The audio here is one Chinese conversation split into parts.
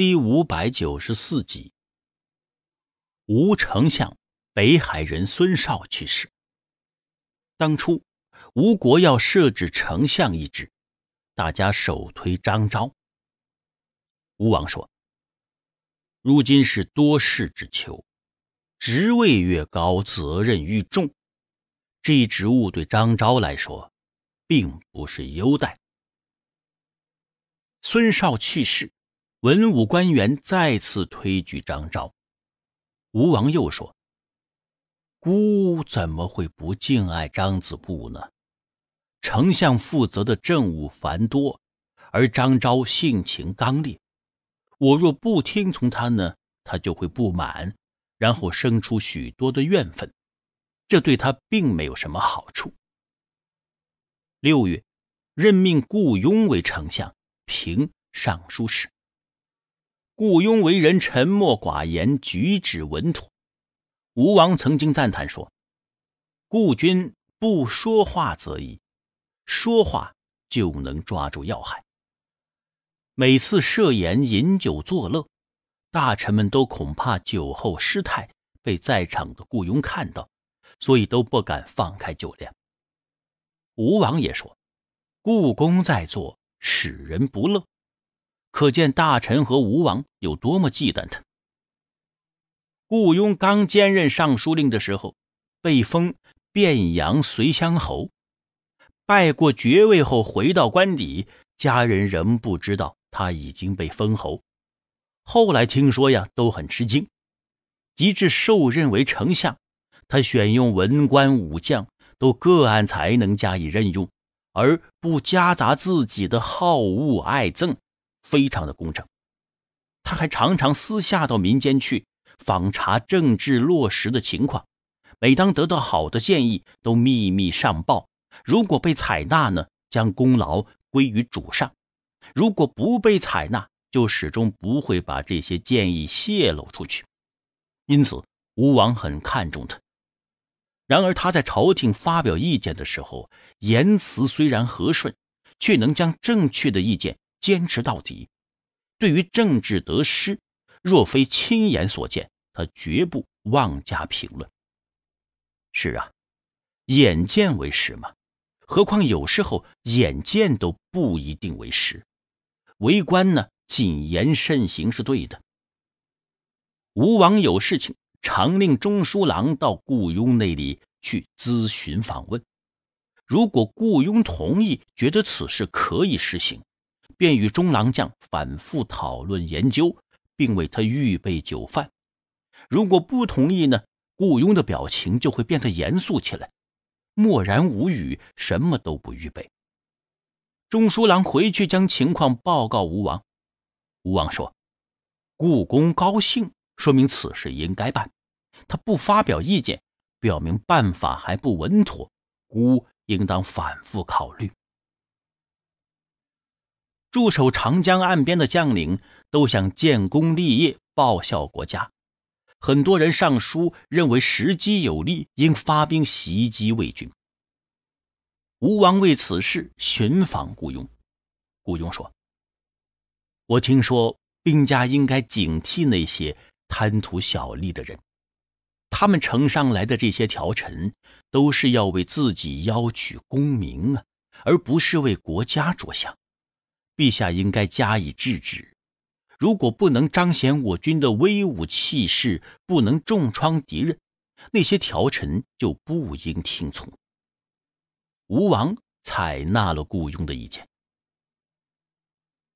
第五百九十四集，吴丞相北海人孙绍去世。当初吴国要设置丞相一职，大家首推张昭。吴王说：“如今是多事之秋，职位越高，责任愈重。这一职务对张昭来说，并不是优待。”孙绍去世。文武官员再次推举张昭，吴王又说：“孤怎么会不敬爱张子布呢？丞相负责的政务繁多，而张昭性情刚烈，我若不听从他呢，他就会不满，然后生出许多的怨愤，这对他并没有什么好处。”六月，任命顾雍为丞相、平尚书事。雇佣为人沉默寡言，举止稳妥。吴王曾经赞叹说：“故君不说话则已，说话就能抓住要害。”每次设宴饮酒作乐，大臣们都恐怕酒后失态被在场的雇佣看到，所以都不敢放开酒量。吴王也说：“故宫在座使人不乐。”可见大臣和吴王有多么忌惮他。顾雍刚兼任尚书令的时候，被封汴阳随乡侯，拜过爵位后回到官邸，家人仍不知道他已经被封侯。后来听说呀，都很吃惊。及至受任为丞相，他选用文官武将，都各按才能加以任用，而不夹杂自己的好恶爱憎。非常的公正，他还常常私下到民间去访查政治落实的情况。每当得到好的建议，都秘密上报。如果被采纳呢，将功劳归于主上；如果不被采纳，就始终不会把这些建议泄露出去。因此，吴王很看重他。然而，他在朝廷发表意见的时候，言辞虽然和顺，却能将正确的意见。坚持到底，对于政治得失，若非亲眼所见，他绝不妄加评论。是啊，眼见为实嘛。何况有时候眼见都不一定为实。为官呢，谨言慎行是对的。吴王有事情，常令中书郎到雇佣那里去咨询访问。如果雇佣同意，觉得此事可以实行。便与中郎将反复讨论研究，并为他预备酒饭。如果不同意呢？雇佣的表情就会变得严肃起来，默然无语，什么都不预备。中书郎回去将情况报告吴王。吴王说：“故宫高兴，说明此事应该办。他不发表意见，表明办法还不稳妥。孤应当反复考虑。”驻守长江岸边的将领都想建功立业、报效国家。很多人上书认为时机有利，应发兵袭击魏军。吴王为此事寻访顾雍，顾雍说：“我听说兵家应该警惕那些贪图小利的人。他们呈上来的这些条陈，都是要为自己邀取功名啊，而不是为国家着想。”陛下应该加以制止。如果不能彰显我军的威武气势，不能重创敌人，那些条臣就不应听从。吴王采纳了雇佣的意见。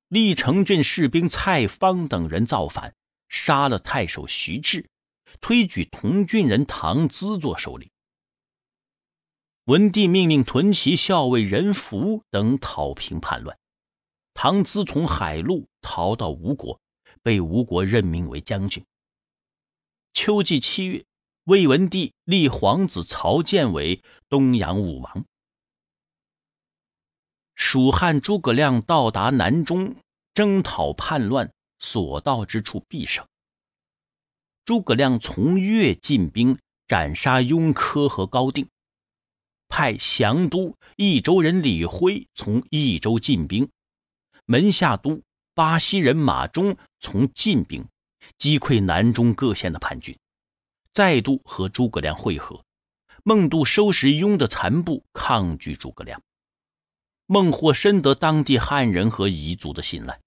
历城郡士兵蔡方等人造反，杀了太守徐志，推举同郡人唐咨做首领。文帝命令屯骑校尉任福等讨平叛乱。唐咨从海路逃到吴国，被吴国任命为将军。秋季七月，魏文帝立皇子曹建为东阳武王。蜀汉诸葛亮到达南中征讨叛乱，所到之处必胜。诸葛亮从越进兵，斩杀雍科和高定，派降都益州人李辉从益州进兵。门下都巴西人马忠从进兵，击溃南中各县的叛军，再度和诸葛亮会合。孟度收拾雍的残部，抗拒诸葛亮。孟获深得当地汉人和彝族的信赖。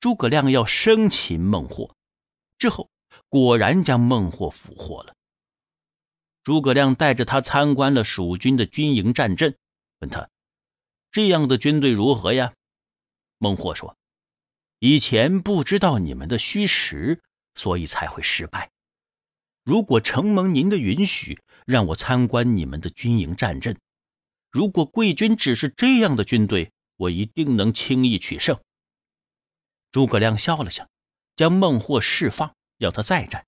诸葛亮要生擒孟获，之后果然将孟获俘获了。诸葛亮带着他参观了蜀军的军营战阵，问他：“这样的军队如何呀？”孟获说：“以前不知道你们的虚实，所以才会失败。如果承蒙您的允许，让我参观你们的军营战阵，如果贵军只是这样的军队，我一定能轻易取胜。”诸葛亮笑了笑，将孟获释放，要他再战。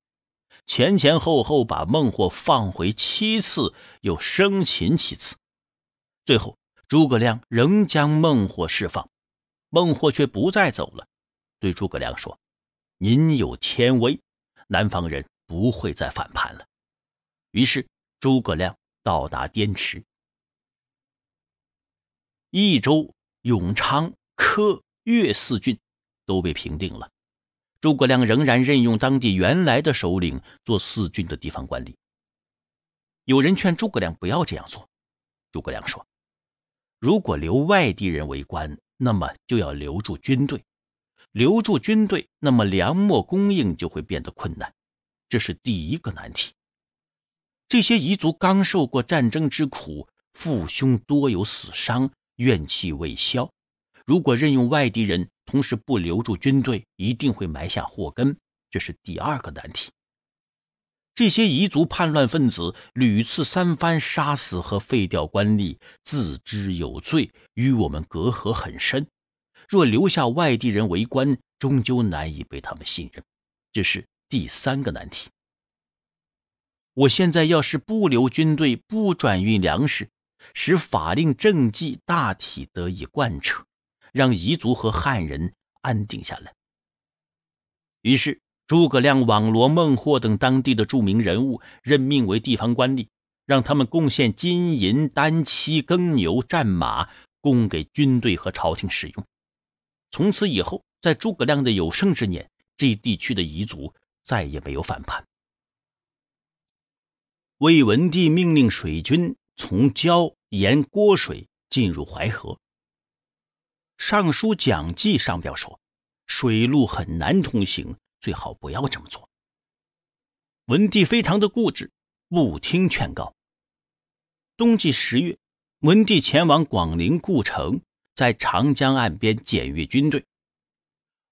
前前后后把孟获放回七次，又生擒七次，最后诸葛亮仍将孟获释放。孟获却不再走了，对诸葛亮说：“您有天威，南方人不会再反叛了。”于是诸葛亮到达滇池，益州、永昌、科越四郡都被平定了。诸葛亮仍然任用当地原来的首领做四郡的地方官吏。有人劝诸葛亮不要这样做，诸葛亮说：“如果留外地人为官，”那么就要留住军队，留住军队，那么粮秣供应就会变得困难，这是第一个难题。这些彝族刚受过战争之苦，父兄多有死伤，怨气未消。如果任用外地人，同时不留住军队，一定会埋下祸根，这是第二个难题。这些彝族叛乱分子屡次三番杀死和废掉官吏，自知有罪，与我们隔阂很深。若留下外地人为官，终究难以被他们信任。这是第三个难题。我现在要是不留军队，不转运粮食，使法令政绩大体得以贯彻，让彝族和汉人安定下来。于是。诸葛亮网罗孟获等当地的著名人物，任命为地方官吏，让他们贡献金银、丹漆、耕牛、战马，供给军队和朝廷使用。从此以后，在诸葛亮的有生之年，这地区的彝族再也没有反叛。魏文帝命令水军从胶沿郭水进入淮河。尚书蒋济上表说，水路很难通行。最好不要这么做。文帝非常的固执，不听劝告。冬季十月，文帝前往广陵故城，在长江岸边检阅军队。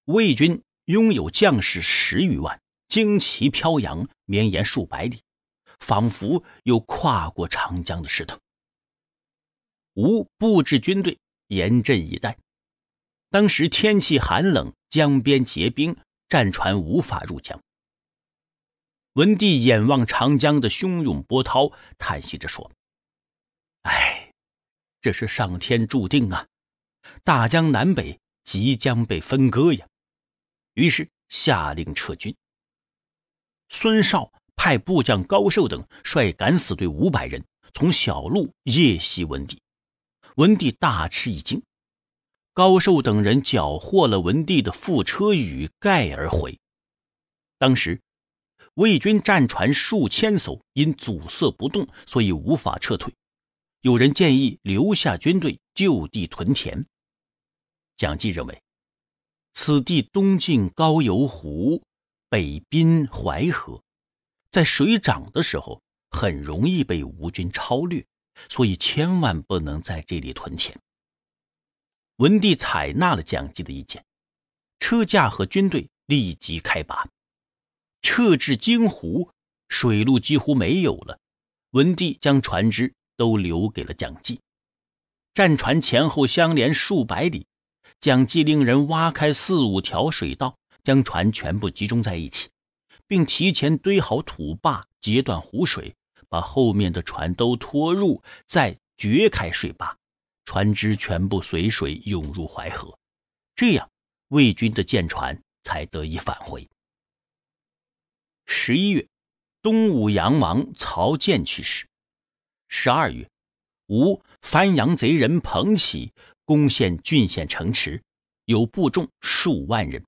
魏军拥有将士十余万，旌旗飘扬，绵延数百里，仿佛有跨过长江的势头。吴布置军队，严阵以待。当时天气寒冷，江边结冰。战船无法入江。文帝眼望长江的汹涌波涛，叹息着说：“哎，这是上天注定啊！大江南北即将被分割呀！”于是下令撤军。孙少派部将高寿等率敢死队五百人，从小路夜袭文帝。文帝大吃一惊。高寿等人缴获了文帝的覆车羽盖而回。当时，魏军战船数千艘因阻塞不动，所以无法撤退。有人建议留下军队就地屯田。蒋济认为，此地东晋高邮湖，北滨淮河，在水涨的时候很容易被吴军超越，所以千万不能在这里屯田。文帝采纳了蒋济的意见，车驾和军队立即开拔，撤至京湖，水路几乎没有了。文帝将船只都留给了蒋济，战船前后相连数百里，蒋济令人挖开四五条水道，将船全部集中在一起，并提前堆好土坝截断湖水，把后面的船都拖入，再掘开水坝。船只全部随水涌入淮河，这样魏军的舰船才得以返回。十一月，东武阳王曹建去世。十二月，吴番阳贼人彭起攻陷郡县城池，有部众数万人。